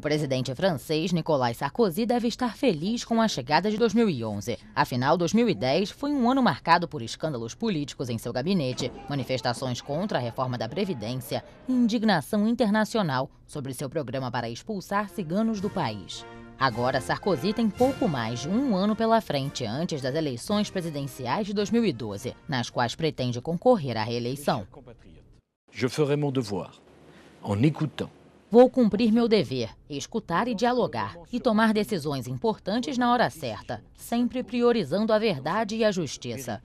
O presidente francês Nicolas Sarkozy deve estar feliz com a chegada de 2011. Afinal, 2010 foi um ano marcado por escândalos políticos em seu gabinete, manifestações contra a reforma da Previdência e indignação internacional sobre seu programa para expulsar ciganos do país. Agora, Sarkozy tem pouco mais de um ano pela frente antes das eleições presidenciais de 2012, nas quais pretende concorrer à reeleição. Eu ferai meu dever, em écoutant Vou cumprir meu dever, escutar e dialogar, e tomar decisões importantes na hora certa, sempre priorizando a verdade e a justiça.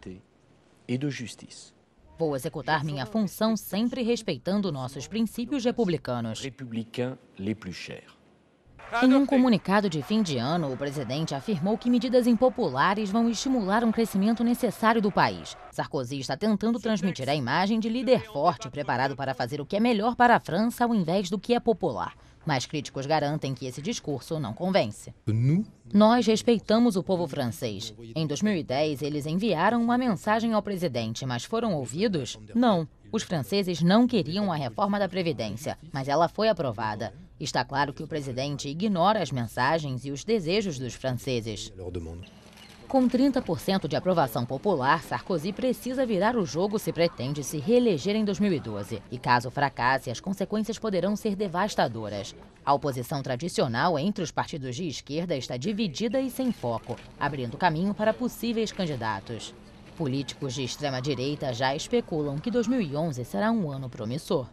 Vou executar minha função sempre respeitando nossos princípios republicanos. Em um comunicado de fim de ano, o presidente afirmou que medidas impopulares vão estimular um crescimento necessário do país. Sarkozy está tentando transmitir a imagem de líder forte, preparado para fazer o que é melhor para a França ao invés do que é popular. Mas críticos garantem que esse discurso não convence. Nós respeitamos o povo francês. Em 2010, eles enviaram uma mensagem ao presidente, mas foram ouvidos? Não. Os franceses não queriam a reforma da Previdência, mas ela foi aprovada. Está claro que o presidente ignora as mensagens e os desejos dos franceses. É Com 30% de aprovação popular, Sarkozy precisa virar o jogo se pretende se reeleger em 2012. E caso fracasse, as consequências poderão ser devastadoras. A oposição tradicional entre os partidos de esquerda está dividida e sem foco, abrindo caminho para possíveis candidatos. Políticos de extrema-direita já especulam que 2011 será um ano promissor.